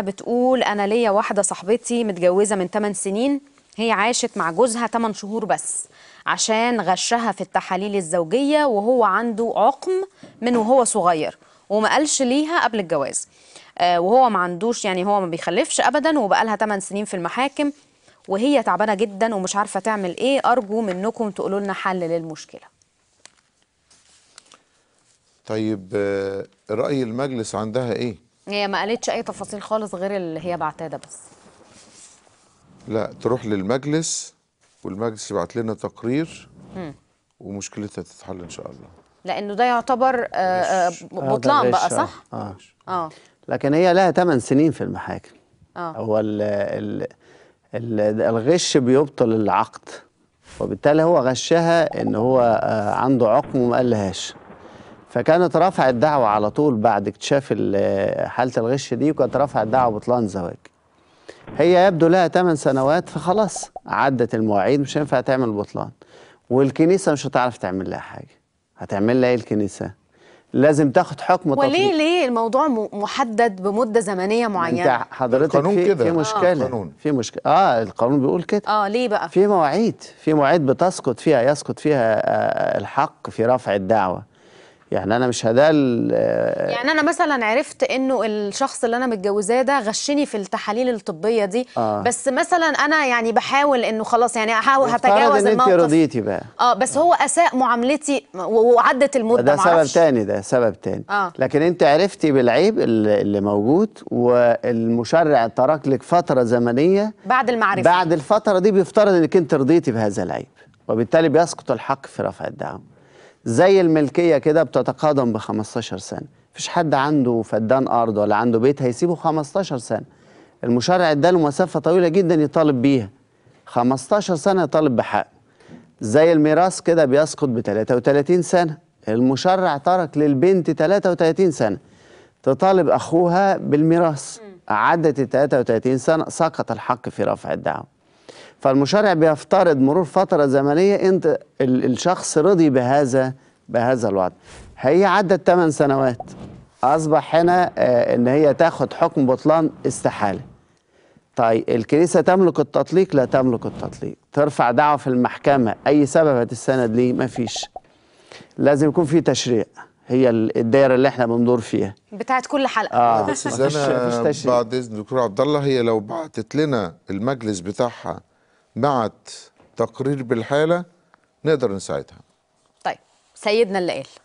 بتقول انا ليا واحده صاحبتي متجوزه من 8 سنين هي عاشت مع جوزها 8 شهور بس عشان غشها في التحاليل الزوجيه وهو عنده عقم من وهو صغير وما قالش ليها قبل الجواز آه وهو ما عندوش يعني هو ما بيخلفش ابدا وبقالها 8 سنين في المحاكم وهي تعبانه جدا ومش عارفه تعمل ايه ارجو منكم تقولوا لنا حل للمشكله طيب آه، رأي المجلس عندها إيه؟ هي ما قالتش اي تفاصيل خالص غير اللي هي بعتها ده بس لا تروح للمجلس والمجلس يبعت لنا تقرير مم. ومشكلتها تتحل ان شاء الله لانه ده يعتبر آه، آه، بطلان آه، بقى صح اه اه لكن هي لها 8 سنين في المحاكم اه هو الـ الـ الـ الغش بيبطل العقد وبالتالي هو غشها ان هو عنده عقم وما قالهاش فكانت رفع الدعوة على طول بعد اكتشاف حالة الغش دي وكانت رفع الدعوة بطلان زواج هي يبدو لها 8 سنوات فخلاص عدت المواعيد مش هينفع تعمل بطلان والكنيسة مش هتعرف تعمل لها حاجة هتعمل لها ايه الكنيسة؟ لازم تاخد حكم طبيعي وليه ليه الموضوع محدد بمده زمنيه معينه انت حضرتك القانون في, في مشكله آه. في مشكله اه القانون بيقول كده اه ليه بقى في مواعيد في مواعيد بتسقط فيها يسقط فيها آه الحق في رفع الدعوه يعني انا مش هذا يعني انا مثلا عرفت انه الشخص اللي انا متجوزاه ده غشني في التحاليل الطبيه دي آه. بس مثلا انا يعني بحاول انه خلاص يعني احاول هتجاوز إن الموقف انت رضيتي بقى اه بس آه. هو اساء معاملتي وعدت المده ده سبب تاني ده سبب تاني آه. لكن انت عرفتي بالعيب اللي موجود والمشرع ترك لك فتره زمنيه بعد المعرفه بعد الفتره دي بيفترض انك انت رضيتي بهذا العيب وبالتالي بيسقط الحق في رفع الدعوه زي الملكية كده بتتقادم ب 15 سنة مفيش حد عنده فدان أرض ولا عنده بيت هيسيبه 15 سنة المشرع اداله مسافة طويلة جدا يطالب بيها 15 سنة يطالب بحقه زي الميراث كده بيسقط ب 33 سنة المشرع ترك للبنت 33 سنة تطالب أخوها بالميراث عدت ال 33 سنة سقط الحق في رفع الدعوة فالمشرع بيفترض مرور فترة زمنية أنت الشخص رضي بهذا بهذا الوضع هي عدت 8 سنوات اصبح هنا آه، ان هي تاخد حكم بطلان استحاله طيب الكنيسه تملك التطليق لا تملك التطليق ترفع دعوه في المحكمه اي سبب هتستند ليه ما فيش لازم يكون في تشريع هي الدايره اللي احنا بندور فيها بتاعت كل حلقه اه, آه، بس بعد اذن دكتور عبد الله هي لو بعتت لنا المجلس بتاعها بعت تقرير بالحاله نقدر نساعدها سيدنا اللي قال